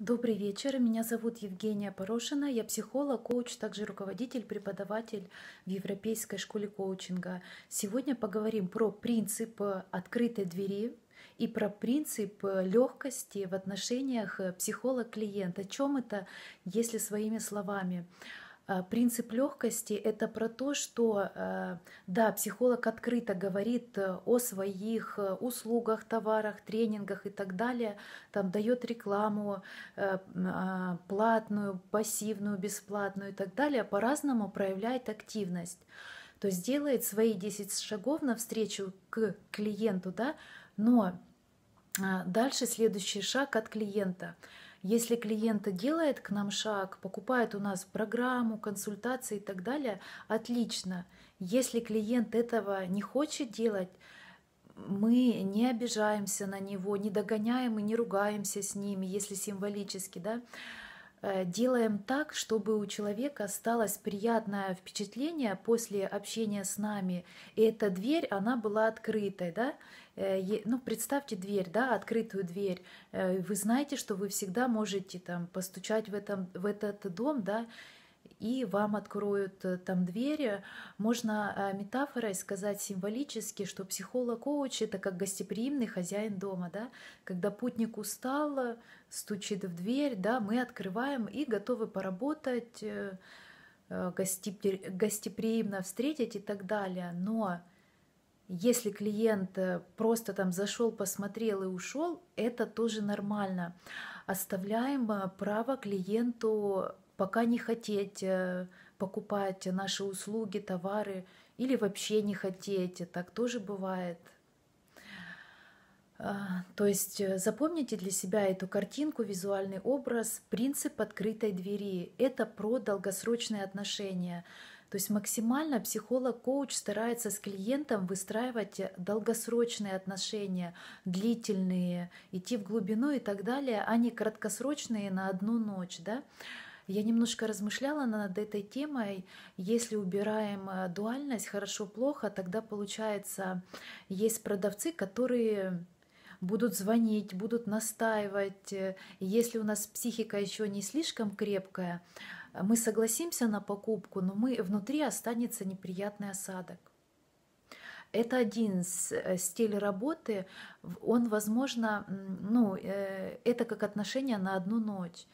Добрый вечер, меня зовут Евгения Порошина, я психолог, коуч, также руководитель, преподаватель в Европейской школе коучинга. Сегодня поговорим про принцип э, открытой двери и про принцип э, легкости в отношениях э, психолог-клиент. О чем это, если своими словами? А, принцип легкости ⁇ это про то, что, э, да, психолог открыто говорит э, о своих э, услугах, товарах, тренингах и так далее, там дает рекламу а, платную, пассивную, бесплатную и так далее, по-разному проявляет активность. То есть делает свои 10 шагов навстречу к клиенту, да, но а, дальше следующий шаг от клиента. Если клиент делает к нам шаг, покупает у нас программу, консультации и так далее, отлично. Если клиент этого не хочет делать, мы не обижаемся на него, не догоняем и не ругаемся с ними, если символически, да, Э, делаем так, чтобы у человека осталось приятное впечатление после общения с нами. И эта дверь, она была открытой, да? Э, ну, представьте дверь, да, открытую дверь. Э, вы знаете, что вы всегда можете там постучать в, этом, в этот дом, да, и вам откроют э, там двери. Можно э, метафорой сказать символически, что психолог-коуч — это как гостеприимный хозяин дома, да? Когда путник устал, стучит в дверь, да, мы открываем и готовы поработать, э, гостеприимно встретить и так далее. Но если клиент просто там зашел, посмотрел и ушел, это тоже нормально. Оставляем право клиенту пока не хотеть э, покупать наши услуги, товары или вообще не хотеть. Так тоже бывает. А, то есть э, запомните для себя эту картинку, визуальный образ, принцип открытой двери. Это про долгосрочные отношения. То есть максимально психолог-коуч старается с клиентом выстраивать долгосрочные отношения, длительные, идти в глубину и так далее, а не краткосрочные на одну ночь. Да? Я немножко размышляла над этой темой. Если убираем э, дуальность хорошо-плохо, тогда получается, есть продавцы, которые будут звонить, будут настаивать. Э, если у нас психика еще не слишком крепкая, мы согласимся на покупку, но мы, внутри останется неприятный осадок. Это один э, стиль работы, он, возможно, ну, это как отношение на одну ночь.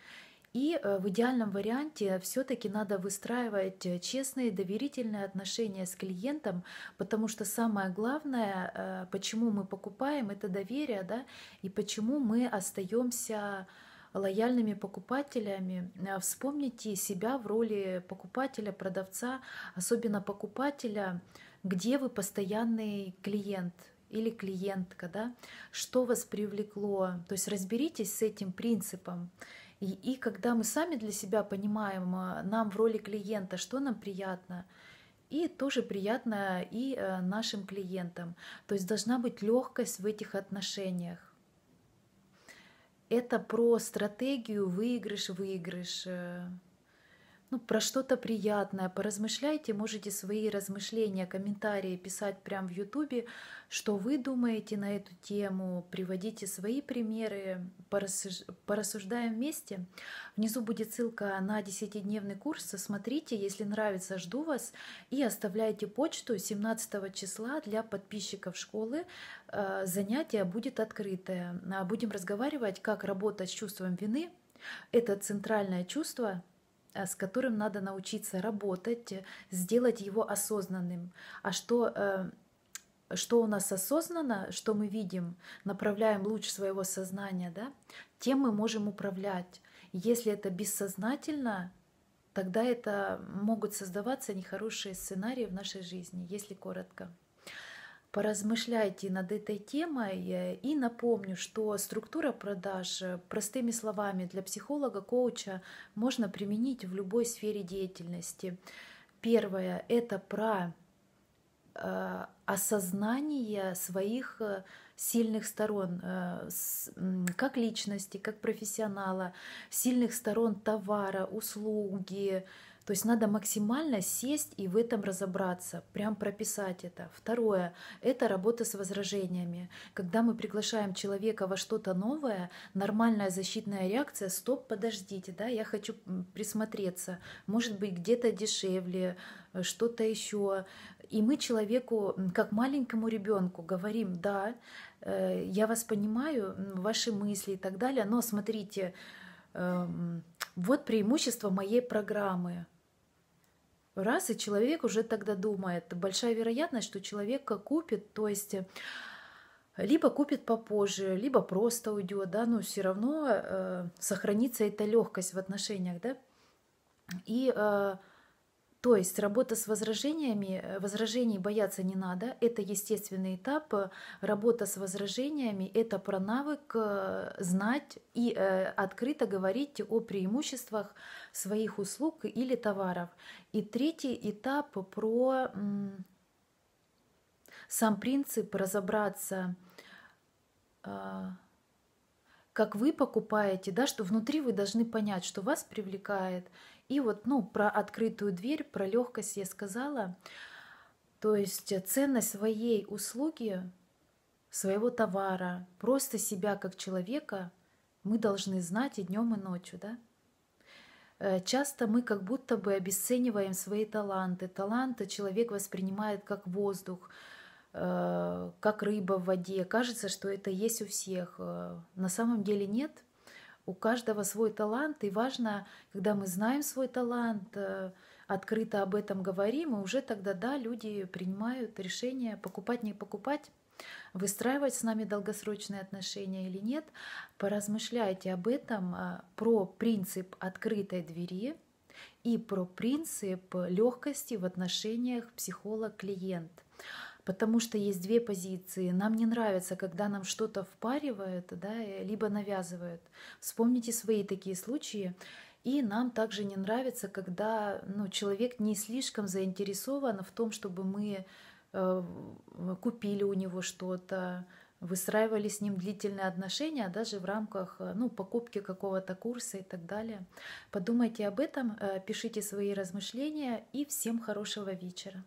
И э, в идеальном варианте все-таки надо выстраивать э, честные доверительные отношения с клиентом, потому что самое главное, э, почему мы покупаем, это доверие, да, и почему мы остаемся лояльными покупателями. А вспомните себя в роли покупателя, продавца, особенно покупателя, где вы постоянный клиент, или клиентка, да, что вас привлекло. То есть разберитесь с этим принципом. И, и когда мы сами для себя понимаем э, нам в роли клиента, что нам приятно, и тоже приятно и э, нашим клиентам. То есть должна быть легкость в этих отношениях. Это про стратегию выигрыш-выигрыш. Э ну, про что-то приятное, поразмышляйте, можете свои размышления, комментарии писать прямо в Ютубе, что вы думаете на эту тему, приводите свои примеры, порассуждаем вместе. Внизу будет ссылка на 10-дневный курс, смотрите, если нравится, жду вас, и оставляйте почту 17 числа для подписчиков школы, э, занятие будет открытое. Будем разговаривать, как работать с чувством вины, это центральное чувство, Э, с которым надо научиться работать, э, сделать его осознанным. А что э, что у нас осознанно, что мы видим, направляем луч своего сознания, да, тем мы можем управлять. Если это бессознательно, тогда это могут создаваться нехорошие сценарии в нашей жизни, если коротко поразмышляйте над этой темой. И напомню, что структура продаж э, простыми словами для психолога, коуча можно применить в любой сфере деятельности. Первое — это про э, осознание своих э, сильных сторон как личности, как профессионала, сильных сторон товара, услуги, то есть надо максимально сесть и в этом разобраться, прям прописать это. Второе — это работа с возражениями. Когда мы приглашаем человека во что-то новое, нормальная защитная реакция — стоп, подождите, да, я хочу присмотреться. Может быть, где-то дешевле, э, что-то еще. И мы человеку, как маленькому ребенку, говорим, да, э, я вас понимаю, ваши мысли и так далее, но смотрите, эм, вот преимущество моей программы раз, и человек уже тогда думает. Большая вероятность, что человек купит, то есть э, либо купит попозже, либо просто уйдет, да, но все равно э, сохранится эта легкость в отношениях, да. И э, то есть работа с возражениями, э, возражений бояться не надо, это естественный этап. Э, работа с возражениями — это про навык э, знать и открыто говорить о преимуществах своих услуг или товаров. И третий этап про сам принцип разобраться а, как вы покупаете, да, что внутри вы должны понять, что вас привлекает, и вот, ну, про открытую дверь, про легкость я сказала. То есть э, ценность своей услуги, своего товара, просто себя как человека мы должны знать и днем, и ночью, да? Э, часто мы как будто бы обесцениваем свои таланты. Таланты человек воспринимает как воздух, э, как рыба в воде. Кажется, что это есть у всех. На самом деле нет — у каждого свой талант, и важно, когда мы знаем свой талант, э, открыто об этом говорим, и уже тогда, да, люди принимают решение покупать, не покупать, выстраивать с нами долгосрочные отношения или нет. Поразмышляйте об этом, э, про принцип открытой двери и про принцип легкости в отношениях психолог-клиент потому что есть две позиции. Нам не нравится, когда нам что-то впаривают, да, э, либо навязывают. Вспомните свои такие случаи. И нам также не нравится, когда ну, человек не слишком заинтересован в том, чтобы мы э, купили у него что-то, выстраивали с ним длительные отношения, а даже в рамках э, ну, покупки какого-то курса и так далее. Подумайте об этом, э, пишите свои размышления и всем хорошего вечера.